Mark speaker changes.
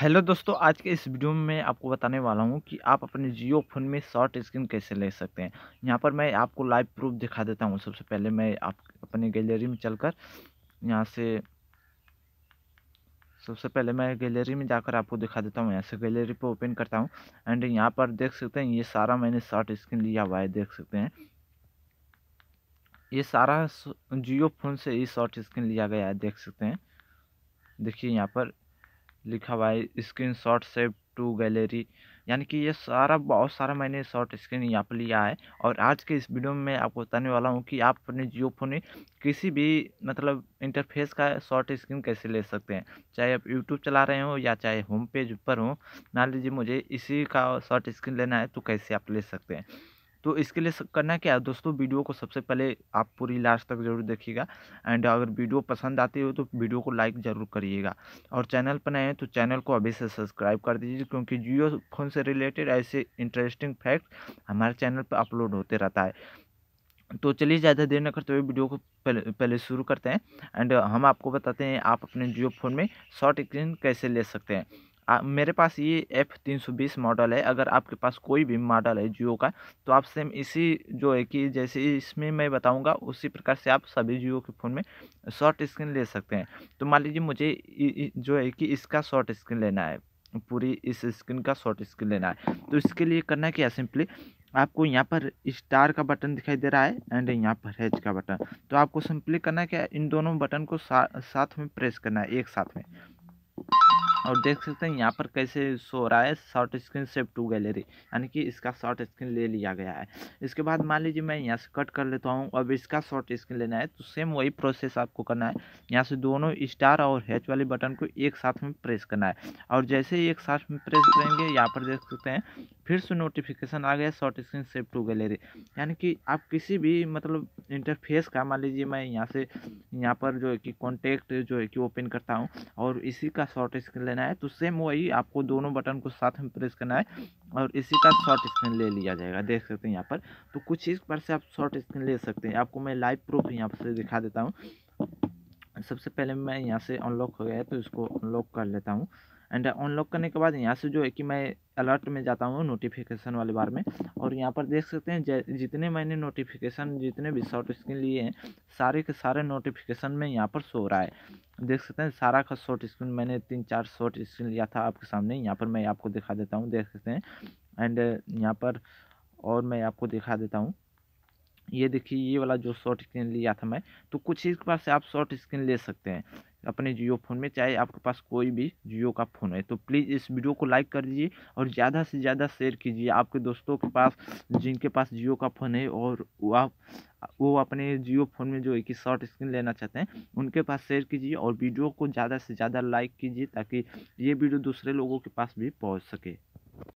Speaker 1: hello दोस्तों आज के इस वीडियो में मैं आपको बताने वाला हूं कि आप अपने जियो फ़ोन में शॉर्ट स्क्रीन कैसे ले सकते हैं यहां पर मैं आपको लाइव प्रूफ दिखा देता हूं सबसे पहले मैं आप अपने गैलरी में चलकर यहां से सबसे पहले मैं गैलरी में जाकर आपको दिखा देता हूं यहां से गैलरी पर ओपन करता हूँ एंड यहाँ पर देख सकते हैं ये सारा मैंने शॉर्ट स्क्रीन लिया हुआ है देख सकते हैं ये सारा जियो फ़ोन से ये शॉर्ट स्क्रीन लिया गया है देख सकते हैं देखिए यहाँ पर लिखा हुआ है screenshot save to gallery यानी कि ये सारा बहुत सारा मैंने शॉर्ट स्क्रीन यहाँ पर लिया है और आज के इस वीडियो में मैं आपको बताने वाला हूँ कि आप अपने जियो फोन में किसी भी मतलब इंटरफेस का शॉर्ट स्क्रीन कैसे ले सकते हैं चाहे आप यूट्यूब चला रहे हो या चाहे होम पेज पर हो मान लीजिए मुझे इसी का शॉर्ट स्क्रीन लेना है तो कैसे आप ले सकते हैं तो इसके लिए करना क्या है दोस्तों वीडियो को सबसे पहले आप पूरी लास्ट तक जरूर देखिएगा एंड अगर वीडियो पसंद आती हो तो वीडियो को लाइक ज़रूर करिएगा और चैनल पर नए हैं तो चैनल को अभी से सब्सक्राइब कर दीजिए क्योंकि जियो फ़ोन से रिलेटेड ऐसे इंटरेस्टिंग फैक्ट हमारे चैनल पर अपलोड होते रहता है तो चलिए ज़्यादा देर न करते हुए वीडियो को पहले पहले शुरू करते हैं एंड हम आपको बताते हैं आप अपने जियो फ़ोन में शॉर्ट स्क्रीन कैसे ले सकते हैं आ, मेरे पास ये एफ तीन सौ बीस मॉडल है अगर आपके पास कोई भी मॉडल है जियो का तो आप सेम इसी जो है कि जैसे इसमें मैं बताऊंगा उसी प्रकार से आप सभी जियो के फ़ोन में शॉर्ट स्क्रीन ले सकते हैं तो मान लीजिए मुझे जो है कि इसका शॉर्ट स्क्रीन लेना है पूरी इस स्क्रीन का शॉर्ट स्क्रीन लेना है तो इसके लिए करना क्या सिंपली आपको यहाँ पर स्टार का बटन दिखाई दे रहा है एंड यहाँ पर हैच का बटन तो आपको सिंपली करना क्या इन दोनों बटन को सा, साथ में प्रेस करना है एक साथ में और देख सकते हैं यहाँ पर कैसे सो रहा है short screen safe to gallery यानी कि इसका शॉर्ट स्क्रीन ले लिया गया है इसके बाद मान लीजिए मैं यहाँ से कट कर लेता हूँ अब इसका शॉर्ट स्क्रीन लेना है तो सेम वही प्रोसेस आपको करना है यहाँ से दोनों स्टार और हैच वाले बटन को एक साथ में प्रेस करना है और जैसे ही एक साथ में प्रेस करेंगे यहाँ पर देख सकते हैं फिर से नोटिफिकेशन आ गया short screen save to gallery यानी कि आप किसी भी मतलब इंटरफेस का मान लीजिए मैं यहाँ से यहाँ पर जो है कि कॉन्टेक्ट जो है कि ओपन करता हूँ और इसी का शॉर्ट स्क्रीन लेना है तो सेम वही आपको दोनों बटन को साथ में प्रेस करना है और इसी का शॉर्ट स्क्रीन ले लिया जाएगा देख सकते हैं यहाँ पर तो कुछ इस पर से आप शॉर्ट स्क्रीन ले सकते हैं आपको मैं लाइव प्रूफ यहाँ पर से दिखा देता हूँ सबसे पहले मैं यहाँ से अनलॉक हो गया है तो इसको अनलॉक कर लेता हूँ एंड अनलॉक करने के बाद यहाँ से जो है कि मैं अलर्ट में जाता हूँ नोटिफिकेशन वाले बार में और यहाँ पर देख सकते हैं जितने मैंने नोटिफिकेशन जितने भी शॉर्ट स्क्रीन लिए हैं सारे के सारे नोटिफिकेशन में यहाँ पर शो रहा है देख सकते हैं सारा का शॉर्ट स्क्रीन मैंने तीन चार शॉर्ट स्क्रीन लिया था आपके सामने यहाँ पर मैं आपको दिखा देता हूँ देख सकते हैं एंड यहाँ पर और मैं आपको दिखा देता हूँ ये देखिए ये वाला जो शॉर्ट स्क्रीन लिया था मैं तो कुछ ही पास से आप शॉर्ट स्क्रीन ले सकते हैं अपने जियो फ़ोन में चाहे आपके पास कोई भी जियो का फ़ोन है तो प्लीज़ इस वीडियो को लाइक कर दीजिए और ज़्यादा से ज़्यादा शेयर कीजिए आपके दोस्तों के पास जिनके पास जियो का फ़ोन है और आप वो अपने जियो फ़ोन में जो एक शॉर्ट स्क्रीन लेना चाहते हैं उनके पास शेयर कीजिए और वीडियो को ज़्यादा से ज़्यादा लाइक कीजिए ताकि ये वीडियो दूसरे लोगों के पास भी पहुँच सके